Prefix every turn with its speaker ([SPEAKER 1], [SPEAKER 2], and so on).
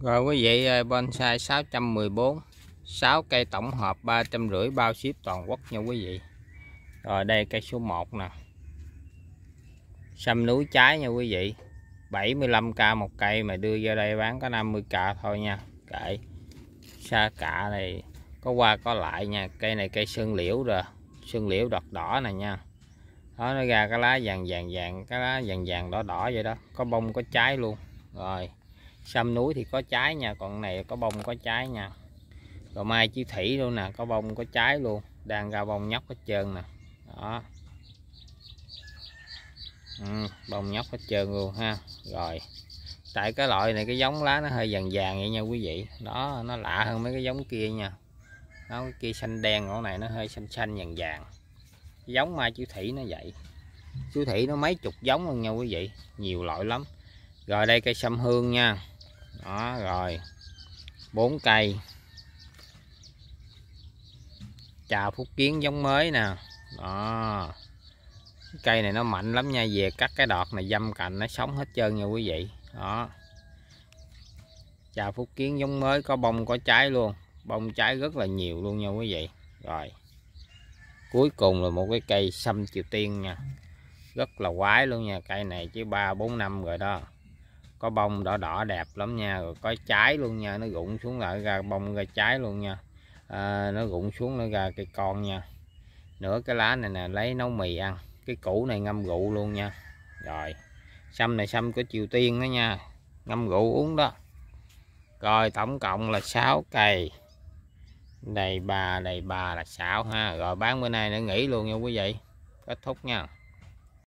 [SPEAKER 1] Rồi quý vị ơi, bonsai 614 6 cây tổng hợp 350 bao ship toàn quốc nha quý vị Rồi đây cây số 1 nè sâm núi trái nha quý vị 75k một cây mà đưa ra đây bán có 50k thôi nha Kệ xa cạ này có qua có lại nha Cây này cây sơn liễu rồi Sơn liễu đọt đỏ này nha đó nó ra cái lá vàng vàng vàng cái lá vàng vàng đỏ đỏ vậy đó có bông có trái luôn rồi sâm núi thì có trái nha còn này có bông có trái nha rồi mai chi thủy luôn nè có bông có trái luôn đang ra bông nhóc hết trơn nè đó ừ, bông nhóc hết trơn luôn ha rồi tại cái loại này cái giống lá nó hơi vàng vàng vậy nha quý vị đó nó lạ hơn mấy cái giống kia nha nó cái kia xanh đen ngọn này nó hơi xanh xanh vàng vàng giống mai chú thủy nó vậy chú thủy nó mấy chục giống luôn nha quý vị nhiều loại lắm rồi đây cây sâm hương nha đó rồi bốn cây chào phúc kiến giống mới nè đó cây này nó mạnh lắm nha về cắt cái đọt này dâm cành nó sống hết trơn nha quý vị đó chào phúc kiến giống mới có bông có trái luôn bông trái rất là nhiều luôn nha quý vị rồi cuối cùng là một cái cây sâm triều tiên nha rất là quái luôn nha cây này chỉ ba bốn năm rồi đó có bông đỏ đỏ đẹp lắm nha rồi có trái luôn nha nó rụng xuống lại ra bông ra trái luôn nha à, nó rụng xuống nó ra cây con nha nửa cái lá này nè lấy nấu mì ăn cái củ này ngâm rượu luôn nha rồi sâm này sâm của triều tiên đó nha ngâm rượu uống đó rồi tổng cộng là 6 cây đầy bà đầy bà là xạo ha rồi bán bữa nay nó nghỉ luôn nha quý vị kết thúc nha